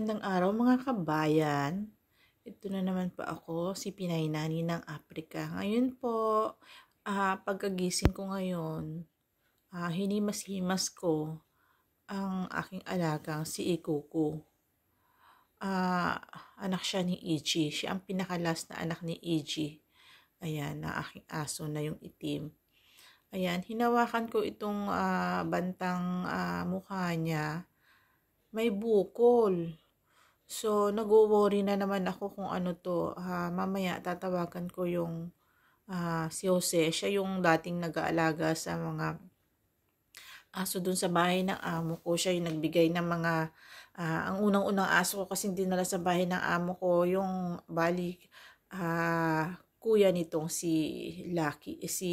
Magandang araw mga kabayan. Ito na naman po ako, si Pinay Nani ng Africa. Ngayon po, uh, pagkagising ko ngayon, uh, hinimas-himas ko ang aking alagang si Ikuku. Uh, anak siya ni Ichi. Siya ang pinakalas na anak ni Ichi. Ayan, na aking aso na yung itim. Ayan, hinawakan ko itong uh, bantang uh, mukha niya may bukol. So, nag-worry na naman ako kung ano to. Uh, mamaya tatawagan ko yung uh, si Jose. Siya yung dating nag-aalaga sa mga aso dun sa bahay ng amo ko. Siya yung nagbigay ng mga, uh, ang unang-unang aso ko kasi dinala sa bahay ng amo ko, yung bali, uh, kuya nitong si Lucky, eh, si,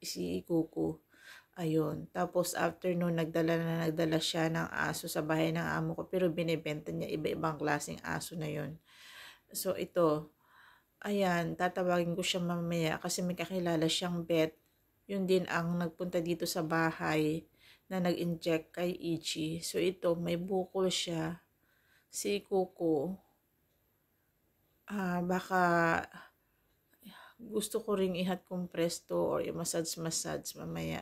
si Kuku. Ayun. Tapos after noon, nagdala na nagdala siya ng aso sa bahay ng amo ko. Pero binibenta niya iba-ibang klaseng aso na yon So ito, ayan, tatawagin ko siya mamaya kasi may kakilala siyang vet. Yun din ang nagpunta dito sa bahay na nag-inject kay Ichi. So ito, may bukol siya. Si Kuko. Ah, baka gusto ko ring ihat compress to or i-massage-massage mamaya.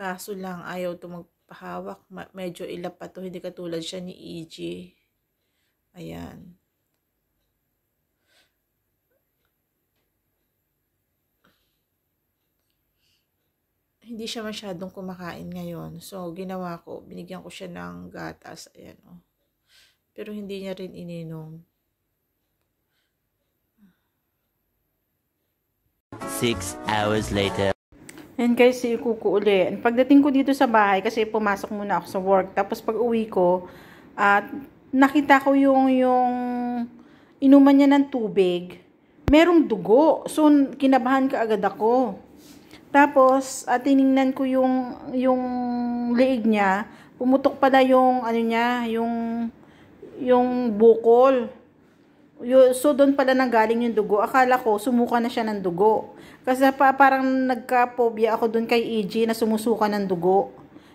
Kaso lang ayaw tumagpahawak. Medyo ilap pa to. Hindi katulad siya ni EG. Ayan. Hindi siya masyadong kumakain ngayon. So, ginawa ko. Binigyan ko siya ng gatas. Ayan Oh. Pero hindi niya rin ininom. Six hours later. Yan guys, si Kuku uli. Pagdating ko dito sa bahay, kasi pumasok muna ako sa work. Tapos pag uwi ko, at nakita ko yung, yung inuman niya ng tubig. Merong dugo. So, kinabahan ka agad ako. Tapos, at ah, tiningnan ko yung, yung leeg niya. Pumutok pala yung, ano niya, yung, yung bukol. So, doon pala nanggaling yung dugo. Akala ko, sumuka na siya ng dugo. Kasi pa, parang nagka-phobia ako doon kay EJ na sumusuka ng dugo.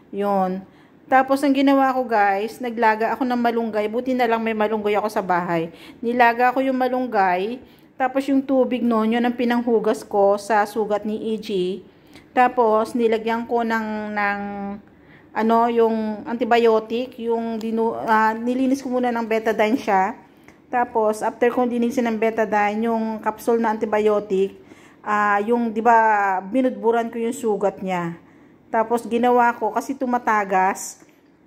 yon Tapos, ang ginawa ko guys, naglaga ako ng malunggay. Buti na lang may malunggay ako sa bahay. Nilaga ko yung malunggay. Tapos, yung tubig noon, yun ang pinanghugas ko sa sugat ni EJ. Tapos, nilagyan ko ng, ng ano, yung antibiotic, yung dinu, uh, nilinis ko muna ng betadine siya tapos, after condensation ng betadine, yung capsule na antibiotic, uh, yung, di ba, binudburan ko yung sugat niya. Tapos, ginawa ko, kasi tumatagas,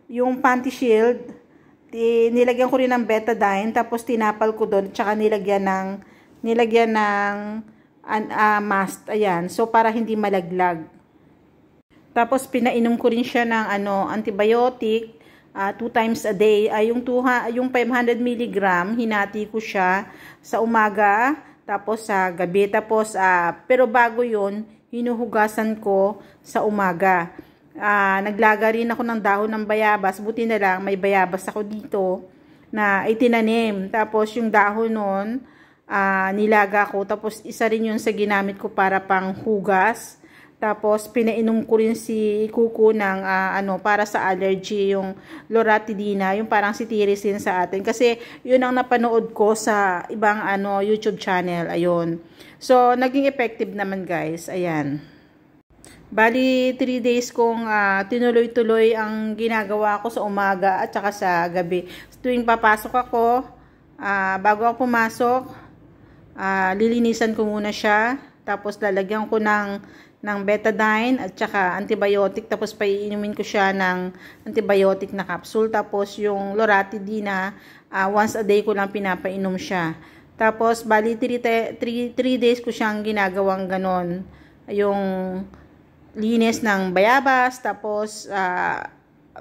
yung panty shield, nilagyan ko rin ng betadine, tapos tinapal ko doon, tsaka nilagyan ng, nilagyan ng uh, mast, ayan, so para hindi malaglag. Tapos, pinainom ko rin siya ng ano, antibiotic, uh, two times a day. Ay, uh, yung, 200 yung 500 mg, hinati ko siya sa umaga, tapos sa uh, gabi. Tapos, uh, pero bago yon hinuhugasan ko sa umaga. Uh, naglaga rin ako ng dahon ng bayabas. Buti na lang, may bayabas ako dito na itinanim. Tapos, yung dahon noon uh, nilaga ko. Tapos, isa rin yun sa ginamit ko para pang hugas tapos, pinainom ko rin si Kuku ng uh, ano, para sa allergy, yung loratidina, yung parang sitirisin sa atin. Kasi, yun ang napanood ko sa ibang ano, YouTube channel. Ayun. So, naging effective naman guys. Ayan. Bali, 3 days kong uh, tinuloy-tuloy ang ginagawa ko sa umaga at saka sa gabi. Tuwing papasok ako, uh, bago ako pumasok, uh, lilinisan ko muna siya. Tapos lalagyan ko ng ng betadine at saka antibiotic tapos paiinumin ko siya ng antibiotic na capsule tapos yung loratadine uh, ah, once a day ko lang pinapainom siya. Tapos bali 3 days ko siyang ginagawang ganon. Yung linis ng bayabas tapos uh,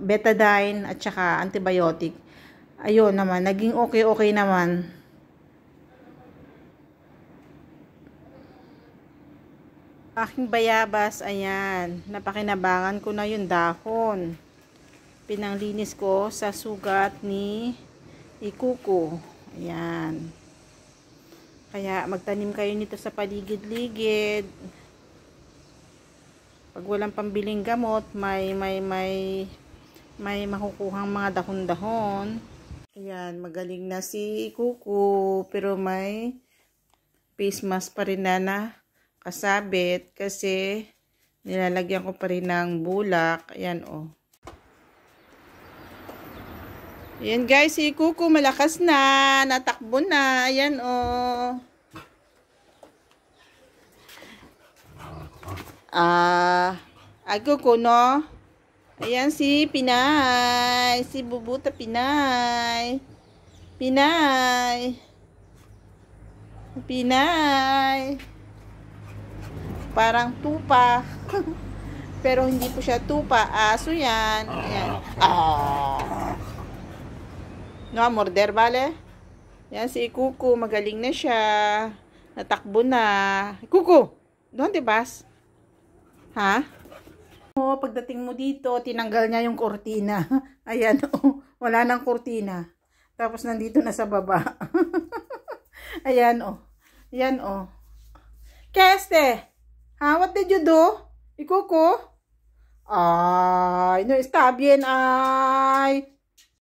betadine at saka antibiotic. Ayun naman, naging okay-okay naman. aking bayabas, ayan, napakinabangan ko na yung dahon. Pinanglinis ko sa sugat ni ikuko. Ayan. Kaya magtanim kayo nito sa paligid-ligid. Pag walang pambiling gamot, may may may may makukuhang mga dahon-dahon. Ayan, magaling na si ikuko, pero may face mask pa rin na na kasabit kasi nilalagyan ko pa rin ng bulak. Ayan o. Oh. Ayan guys, si Kuku malakas na. Natakbo na. Ayan o. Oh. Ah, ay Kuku no? Ayan si Pinay. Si Bubuta Pinay. Pinay. Pinay parang tupa. Pero hindi po siya tupa. Aso yan. Ayan. Ah. ah. No, morder, bale? Yan, si Kuku. Magaling na siya. Natakbo na. Kuku! Doon, di bas? Ha? O, pagdating mo dito, tinanggal niya yung kortina. Ayan, oh, wala nang kortina. Tapos nandito na sa baba. Ayan, oh. Ayan, oh. Keste! Huh? What did you do? Ikuko? Ay, no, está bien, ay.